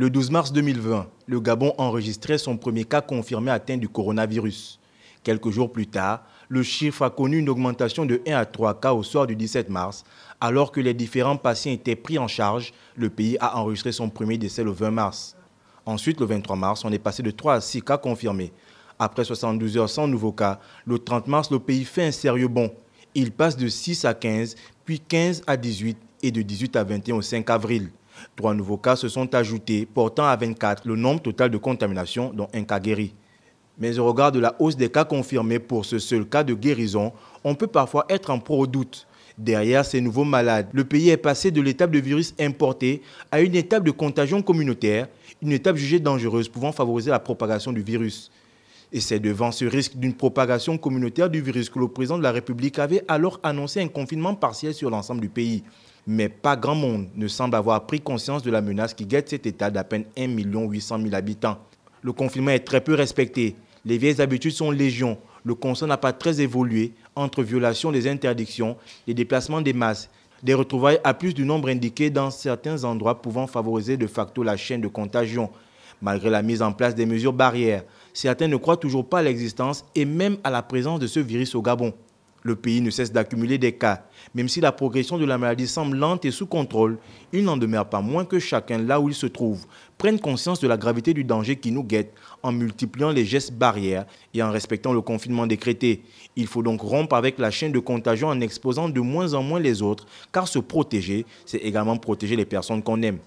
Le 12 mars 2020, le Gabon enregistrait son premier cas confirmé atteint du coronavirus. Quelques jours plus tard, le chiffre a connu une augmentation de 1 à 3 cas au soir du 17 mars. Alors que les différents patients étaient pris en charge, le pays a enregistré son premier décès le 20 mars. Ensuite, le 23 mars, on est passé de 3 à 6 cas confirmés. Après 72 heures sans nouveaux cas, le 30 mars, le pays fait un sérieux bond. Il passe de 6 à 15, puis 15 à 18 et de 18 à 21 au 5 avril. Trois nouveaux cas se sont ajoutés, portant à 24 le nombre total de contaminations, dont un cas guéri. Mais au regard de la hausse des cas confirmés pour ce seul cas de guérison, on peut parfois être en pro doute. Derrière ces nouveaux malades, le pays est passé de l'étape de virus importé à une étape de contagion communautaire, une étape jugée dangereuse pouvant favoriser la propagation du virus. Et c'est devant ce risque d'une propagation communautaire du virus que le président de la République avait alors annoncé un confinement partiel sur l'ensemble du pays. Mais pas grand monde ne semble avoir pris conscience de la menace qui guette cet État d'à peine 1 800 d'habitants. habitants. Le confinement est très peu respecté. Les vieilles habitudes sont légion. Le constat n'a pas très évolué entre violations des interdictions, les déplacements des masses, des retrouvailles à plus du nombre indiqué dans certains endroits pouvant favoriser de facto la chaîne de contagion malgré la mise en place des mesures barrières. Certains ne croient toujours pas à l'existence et même à la présence de ce virus au Gabon. Le pays ne cesse d'accumuler des cas. Même si la progression de la maladie semble lente et sous contrôle, il n'en demeure pas moins que chacun, là où il se trouve, prenne conscience de la gravité du danger qui nous guette en multipliant les gestes barrières et en respectant le confinement décrété. Il faut donc rompre avec la chaîne de contagion en exposant de moins en moins les autres, car se protéger, c'est également protéger les personnes qu'on aime.